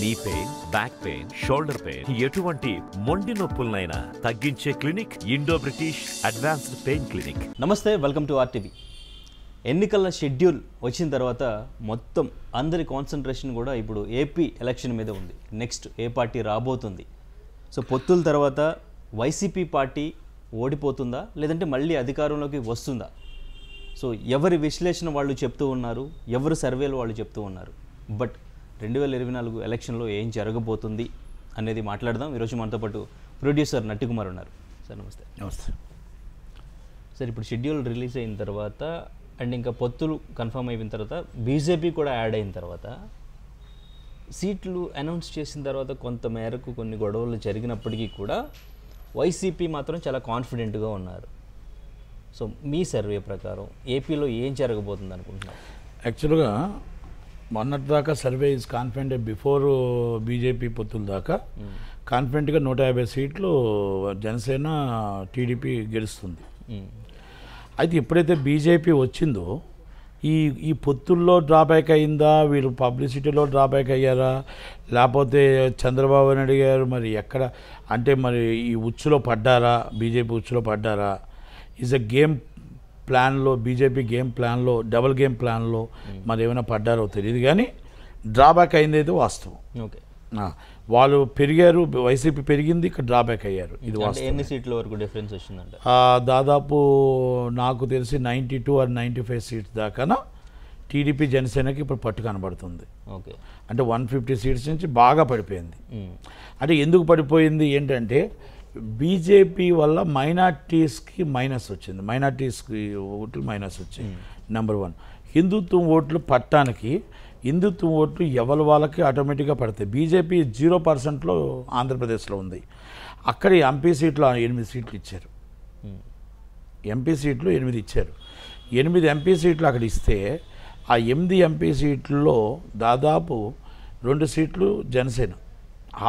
నీ pain back pain shoulder pain ఎటువంటి మొండి నొప్పులనైనా తగ్గించే clinic Indo British advanced pain clinic నమస్తే వెల్కమ్ టు ఆర్టీవీ ఎన్నికల షెడ్యూల్ వచ్చిన తర్వాత మొత్తం అందరి కాన్సన్ట్రేషన్ కూడా ఇప్పుడు ఏపీ ఎలక్షన్ మీద ఉంది నెక్స్ట్ ఏ పార్టీ రాబోతుంది సో పొత్తుల తర్వాత వైసీపీ పార్టీ ఓడిపోతుందా లేదంటే మళ్ళీ అధికారంలోకి వస్తుందా సో ఎవరి విశ్లేషణ వాళ్ళు చెప్తూ ఉన్నారు ఎవరు సర్వేలు వాళ్ళు చెప్తూ ఉన్నారు బట్ రెండు వేల ఇరవై నాలుగు ఎలక్షన్లో ఏం జరగబోతుంది అనేది మాట్లాడదాం ఈరోజు మనతో పాటు ప్రొడ్యూసర్ నట్టికుమార్ ఉన్నారు సార్ నమస్తే నమస్తే సార్ ఇప్పుడు షెడ్యూల్ రిలీజ్ అయిన తర్వాత అండ్ ఇంకా పొత్తులు కన్ఫర్మ్ అయిపోయిన తర్వాత బీజేపీ కూడా యాడ్ అయిన తర్వాత సీట్లు అనౌన్స్ చేసిన తర్వాత కొంత మేరకు కొన్ని గొడవలు జరిగినప్పటికీ కూడా వైసీపీ మాత్రం చాలా కాన్ఫిడెంట్గా ఉన్నారు సో మీ సర్వే ప్రకారం ఏపీలో ఏం జరగబోతుంది అనుకుంటున్నారు యాక్చువల్గా మొన్నటి దాకా survey is confident before BJP పొత్తుల దాకా కాన్ఫిడెంట్గా నూట యాభై సీట్లు జనసేన టీడీపీ గెలుస్తుంది అయితే ఎప్పుడైతే బీజేపీ వచ్చిందో ఈ ఈ పొత్తుల్లో డ్రాబ్యాక్ అయిందా వీరు పబ్లిసిటీలో డ్రాబ్యాక్ అయ్యారా లేకపోతే చంద్రబాబు నాయుడు గారు మరి ఎక్కడ అంటే మరి ఈ ఉచ్చులో పడ్డారా బీజేపీ ఉచ్చులో పడ్డారా ఈజ్ అ గేమ్ ప్లాన్లో బీజేపీ గేమ్ ప్లాన్లో డబుల్ గేమ్ ప్లాన్లో మరి ఏమైనా పడ్డారో తెలియదు కానీ డ్రాబ్యాక్ అయింది అయితే వాస్తవం ఓకే వాళ్ళు పెరిగారు వైసీపీ పెరిగింది ఇక్కడ డ్రాబ్యాక్ అయ్యారు ఇది ఎన్ని సీట్ల వరకు డిఫరెన్స్ వచ్చిందంటే దాదాపు నాకు తెలిసి ninety two or ninety five seats దాకాన టీడీపీ జనసేనకి ఇప్పుడు పట్టు కనబడుతుంది ఓకే అంటే వన్ ఫిఫ్టీ సీట్స్ నుంచి బాగా పడిపోయింది అంటే ఎందుకు పడిపోయింది ఏంటంటే బీజేపీ వల్ల మైనార్టీస్కి మైనస్ వచ్చింది మైనార్టీస్కి ఓట్లు మైనస్ వచ్చింది నెంబర్ వన్ హిందుత్వం ఓట్లు పట్టానికి హిందుత్వం ఓట్లు ఎవరి వాళ్ళకి ఆటోమేటిక్గా పడతాయి బీజేపీ జీరో పర్సెంట్లో ఆంధ్రప్రదేశ్లో ఉంది అక్కడ ఎంపీ సీట్లు ఎనిమిది సీట్లు ఇచ్చారు hmm. ఎంపీ సీట్లు ఎనిమిది ఇచ్చారు ఎనిమిది ఎంపీ సీట్లు అక్కడ ఇస్తే ఆ ఎనిమిది ఎంపీ సీట్లలో దాదాపు రెండు సీట్లు జనసేన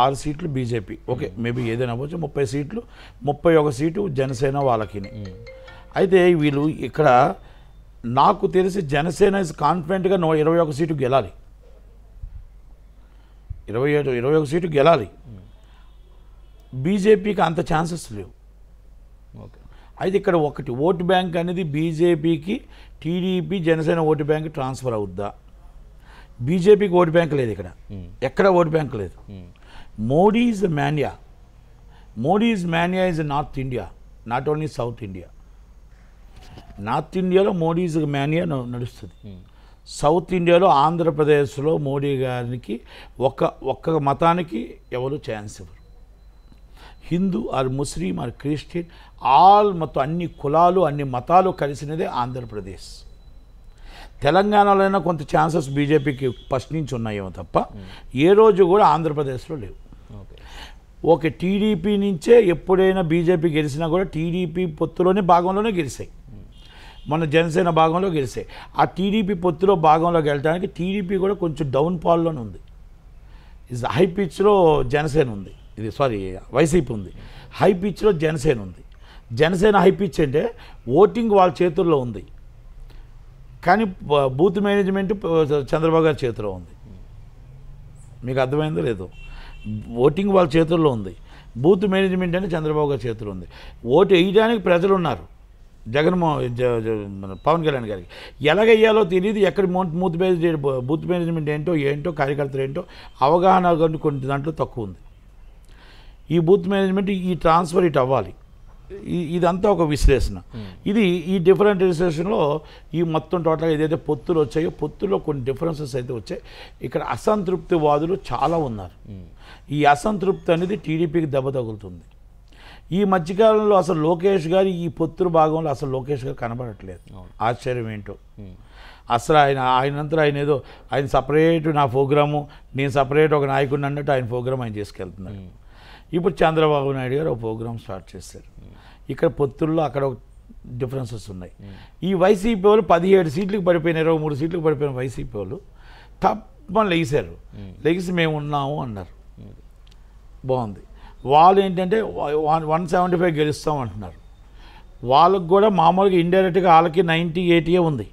ఆరు సీట్లు బీజేపీ ఓకే మేబీ ఏదైనా అవ్వచ్చు ముప్పై సీట్లు ముప్పై ఒక సీటు జనసేన వాళ్ళకి అయితే వీళ్ళు ఇక్కడ నాకు తెలిసి జనసేన ఇస్ కాన్ఫిడెంట్గా నో ఇరవై ఒక సీటు గెలాలి ఇరవై ఏడు ఇరవై ఒక సీటు గెలాలి బీజేపీకి అంత ఛాన్సెస్ లేవు ఓకే అయితే ఇక్కడ ఒకటి ఓటు బ్యాంక్ అనేది బీజేపీకి TDP Janasena vote bank transfer అవుద్దా బీజేపీకి ఓటు బ్యాంక్ లేదు ఇక్కడ ఎక్కడ ఓటు బ్యాంక్ లేదు Modi's mania Modi's mania is north India not only south India north ఇండియాలో మోడీస్ మ్యాన్యా నడుస్తుంది సౌత్ ఇండియాలో ఆంధ్రప్రదేశ్లో మోడీ గారికి ఒక ఒక్క మతానికి ఎవరు ఛాన్స్ ఇవ్వరు Hindu or Muslim or Christian all మొత్తం అన్ని కులాలు అన్ని మతాలు కలిసినదే ఆంధ్రప్రదేశ్ తెలంగాణలో కొంత ఛాన్సెస్ బీజేపీకి ఫస్ట్ నుంచి ఉన్నాయేమో తప్ప hmm. ఏ రోజు కూడా ఆంధ్రప్రదేశ్లో లేవు ఓకే టీడీపీ నుంచే ఎప్పుడైనా బీజేపీ గెలిచినా కూడా టీడీపీ పొత్తులోనే భాగంలోనే గెలిచాయి మన జనసేన భాగంలో గెలిచాయి ఆ టీడీపీ పొత్తులో భాగంలోకి వెళ్ళడానికి టీడీపీ కూడా కొంచెం డౌన్ ఫాల్లోనే ఉంది ఇస్ హై పిచ్లో జనసేన ఉంది ఇది సారీ వైసీపీ ఉంది హై పిచ్లో జనసేన ఉంది జనసేన హై పిచ్ అంటే ఓటింగ్ వాళ్ళ చేతుల్లో ఉంది కానీ బూత్ మేనేజ్మెంట్ చంద్రబాబు గారి చేతిలో ఉంది మీకు అర్థమైందో లేదో ఓటింగ్ వాళ్ళ చేతుల్లో ఉంది బూత్ మేనేజ్మెంట్ అంటే చంద్రబాబు గారి చేతుల్లో ఉంది ఓటు వేయడానికి ప్రజలు ఉన్నారు జగన్మోహన్ పవన్ కళ్యాణ్ గారికి ఎలాగయ్యాలో తెలియదు ఎక్కడ మూత్ మేనేజ్మెంట్ బూత్ మేనేజ్మెంట్ ఏంటో ఏంటో కార్యకర్తలు ఏంటో అవగాహన కొన్ని కొన్ని దాంట్లో తక్కువ ఉంది ఈ బూత్ మేనేజ్మెంట్ ఈ ట్రాన్స్ఫర్ ఇటు అవ్వాలి ఇదంతా ఒక విశ్లేషణ hmm. ఇది ఈ డిఫరెంట్ రిజిస్ట్రేషన్లో ఈ మొత్తం టోటల్గా ఏదైతే పొత్తులు వచ్చాయో పొత్తులో కొన్ని డిఫరెన్సెస్ అయితే వచ్చాయి ఇక్కడ అసంతృప్తివాదులు చాలా ఉన్నారు hmm. ఈ అసంతృప్తి అనేది టీడీపీకి దెబ్బ తగులుతుంది ఈ మధ్యకాలంలో అసలు లోకేష్ గారు ఈ పొత్తురు భాగంలో అసలు లోకేష్ గారు కనబడట్లేదు ఆశ్చర్యం ఏంటో అసలు ఆయన ఆయనంతా ఆయన ఏదో ఆయన సపరేట్ నా ప్రోగ్రాము నేను సపరేట్ ఒక నాయకుడిని అన్నట్టు ఆయన ప్రోగ్రామ్ ఆయన చేసుకెళ్తున్నాడు ఇప్పుడు చంద్రబాబు నాయుడు గారు ఒక ప్రోగ్రామ్ స్టార్ట్ చేశారు ఇక్కడ పొత్తుల్లో అక్కడ ఒక డిఫరెన్సెస్ ఉన్నాయి ఈ వైసీపీ వాళ్ళు పదిహేడు సీట్లకు పడిపోయిన ఇరవై మూడు సీట్లకు పడిపోయిన వైసీపీ వాళ్ళు తప్పని లెగిశారు లెగిసి మేము ఉన్నాము అన్నారు బాగుంది వాళ్ళు ఏంటంటే వన్ సెవెంటీ ఫైవ్ గెలుస్తాం అంటున్నారు వాళ్ళకు కూడా మామూలుగా ఇండైరెక్ట్గా వాళ్ళకి నైంటీ ఎయిటీయే ఉంది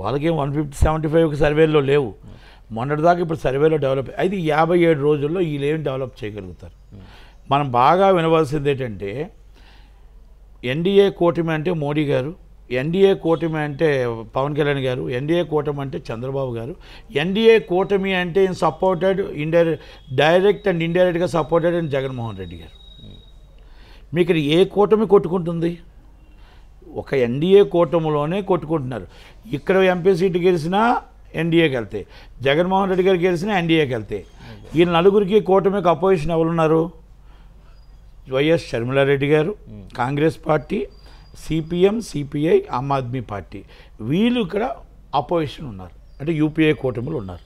వాళ్ళకి వన్ ఫిఫ్టీ సెవెంటీ ఫైవ్ సర్వేలో లేవు మొన్నటిదాకా ఇప్పుడు సర్వేలో డెవలప్ అయితే యాభై ఏడు రోజుల్లో వీళ్ళేం డెవలప్ చేయగలుగుతారు మనం బాగా వినవలసింది ఏంటంటే ఎన్డీఏ కూటమి అంటే మోడీ గారు ఎన్డీఏ కూటమి అంటే పవన్ కళ్యాణ్ గారు ఎన్డీఏ కూటమి అంటే చంద్రబాబు గారు ఎన్డీఏ కూటమి అంటే సపోర్టెడ్ ఇండైర డైరెక్ట్ అండ్ ఇండైరెక్ట్గా సపోర్టెడ్ అండ్ జగన్మోహన్ రెడ్డి గారు మీకు ఏ కూటమి కొట్టుకుంటుంది ఒక ఎన్డీఏ కూటమిలోనే కొట్టుకుంటున్నారు ఇక్కడ ఎంపీ సీటు గెలిచినా ఎన్డీఏకి వెళ్తాయి జగన్మోహన్ రెడ్డి గారు గెలిచినా ఎన్డీఏకి వెళ్తాయి ఈ నలుగురికి కూటమికి అపోజిషన్ ఎవరున్నారు వైఎస్ షర్మిలారెడ్డి గారు Congress party CPM CPI Aam Aadmi party వీళ్ళు ఇక్కడ అపోజిషన్ ఉన్నారు అంటే యూపీఏ కూటమిలు ఉన్నారు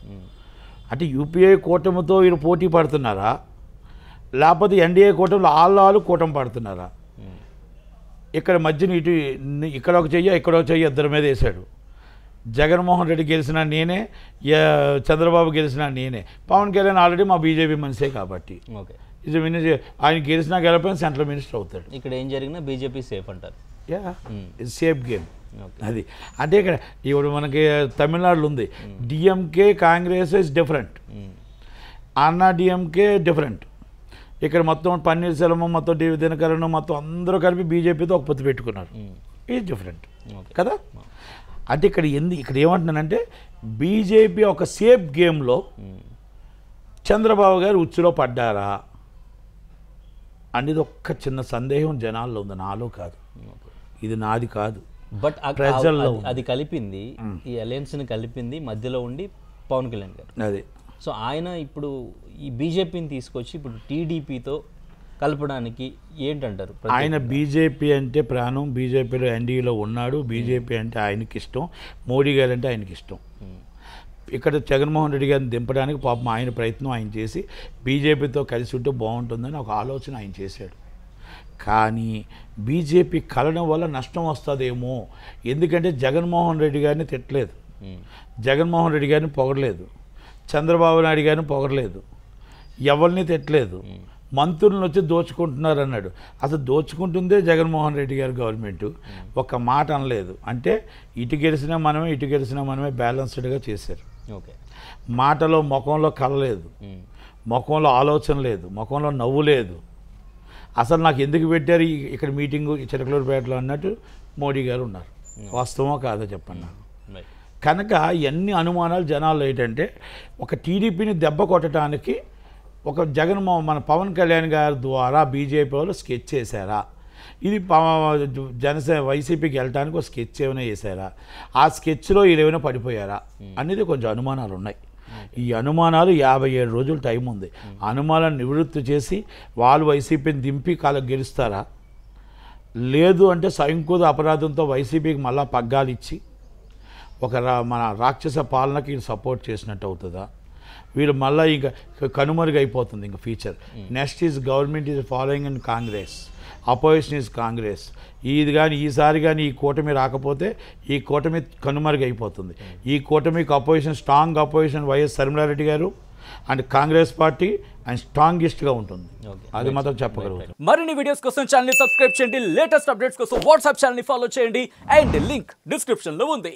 అంటే యూపీఏ కూటమితో వీళ్ళు పోటీ పడుతున్నారా లేకపోతే ఎన్డీఏ కూటమిలో ఆళ్ళు ఆళ్ళు కూటమి పడుతున్నారా ఇక్కడ మధ్యన ఇటు ఇక్కడ ఒక చెయ్యి ఇక్కడ ఒక చెయ్యి ఇద్దరి మీద వేశాడు జగన్మోహన్ రెడ్డి గెలిచిన నేనే చంద్రబాబు గెలిచిన నేనే పవన్ కళ్యాణ్ ఆల్రెడీ మా బీజేపీ మనిషే కాబట్టి ఓకే ఆయన గెలిచినా గెలపైన సెంట్రల్ మినిస్టర్ అవుతాడు ఇక్కడ ఏం జరిగినా బీజేపీ సేఫ్ అంటారు యా సేఫ్ hmm. గేమ్ అది అంటే ఇక్కడ ఇప్పుడు మనకి తమిళనాడులో ఉంది DMK Congress is different Anna DMK different ఇక్కడ మొత్తం పన్నీర్ మొత్తం డివి దినకరణ మొత్తం అందరూ కలిపి బీజేపీతో ఒక పొత్తు పెట్టుకున్నారు ఈజ్ hmm. డిఫరెంట్ కదా hmm. అంటే ఇక్కడ ఎందు ఇక్కడ ఏమంటున్నానంటే బీజేపీ ఒక సేఫ్ గేమ్లో చంద్రబాబు గారు ఉచ్చులో పడ్డారా అనేది ఒక్క చిన్న సందేహం జనాల్లో ఉంది నాలో కాదు ఇది నాది కాదు బట్ ప్రజల్లో అది కలిపింది ఈ అలయన్స్ని కలిపింది మధ్యలో ఉండి పవన్ కళ్యాణ్ గారు అదే సో ఆయన ఇప్పుడు ఈ బీజేపీని తీసుకొచ్చి ఇప్పుడు టీడీపీతో కలపడానికి ఏంటంటారు ఆయన బీజేపీ అంటే ప్రాణం బీజేపీలో ఎన్డీఏలో ఉన్నాడు బీజేపీ అంటే ఆయనకి ఇష్టం మోడీ గారు అంటే ఆయనకి ఇష్టం ఇక్కడ జగన్మోహన్ రెడ్డి గారిని దింపడానికి పాపం ఆయన ప్రయత్నం ఆయన చేసి బీజేపీతో కలిసి ఉంటే బాగుంటుందని ఒక ఆలోచన ఆయన చేశాడు కానీ బీజేపీ కలడం వల్ల నష్టం వస్తుందేమో ఎందుకంటే జగన్మోహన్ రెడ్డి గారిని తిట్టలేదు hmm. జగన్మోహన్ రెడ్డి గారిని పొగడలేదు చంద్రబాబు నాయుడు గారిని పొగడలేదు ఎవరిని తిట్టలేదు hmm. మంత్రులను వచ్చి దోచుకుంటున్నారు అన్నాడు అసలు దోచుకుంటుందే జగన్మోహన్ రెడ్డి గారు గవర్నమెంట్ hmm. ఒక మాట అనలేదు అంటే ఇటు గెలిచినా మనమే ఇటు గెలిచినా మనమే బ్యాలెన్స్డ్గా చేశారు ఓకే మాటలో ముఖంలో కలలేదు ముఖంలో ఆలోచన లేదు ముఖంలో నవ్వు లేదు అసలు నాకు ఎందుకు పెట్టారు ఇక్కడ మీటింగు చిరకలూరుపేటలో అన్నట్టు మోడీ గారు ఉన్నారు hmm. వాస్తవమో కాదో చెప్పండి నాకు hmm. కనుక ఎన్ని అనుమానాలు జనాల్లో ఏంటంటే ఒక టీడీపీని దెబ్బ కొట్టడానికి ఒక జగన్మోహన్ మన పవన్ కళ్యాణ్ గారి ద్వారా బీజేపీ వాళ్ళు స్కెచ్ చేశారా ఇది జనసేన వైసీపీకి వెళ్ళడానికి ఒక స్కెచ్ ఏమైనా చేశారా ఆ స్కెచ్లో వీళ్ళు ఏమైనా పడిపోయారా hmm. అనేది కొంచెం అనుమానాలు ఉన్నాయి ఈ అనుమానాలు యాభై ఏడు రోజులు టైం ఉంది అనుమానాన్ని నివృత్తి చేసి వాళ్ళు వైసీపీని దింపి కాలం గెలుస్తారా లేదు అంటే సంకూద అపరాధంతో వైసీపీకి మళ్ళా పగ్గాలు ఇచ్చి ఒక మన రాక్షస పాలనకి సపోర్ట్ చేసినట్టు అవుతుందా వీళ్ళు మళ్ళీ ఇంకా కనుమరుగైపోతుంది ఇంకా future next is government is following in Congress opposition is Congress ఇది కానీ ఈసారి కానీ ఈ కూటమి రాకపోతే ఈ కూటమి కనుమరుగైపోతుంది ఈ కూటమికి opposition strong opposition YS Sharmila Reddy గారు అండ్ కాంగ్రెస్ పార్టీ అండ్ గా ఉంటుంది అది మాత్రం చెప్పగలరు మరిన్ని వీడియోస్ కోసం ఛానల్ సబ్స్క్రైబ్ చేయండి లేటెస్ట్ అప్డేట్స్ కోసం వాట్సాప్ ని ఫాలో చేయండి అండ్ లింక్ డిస్క్రిప్షన్లో ఉంది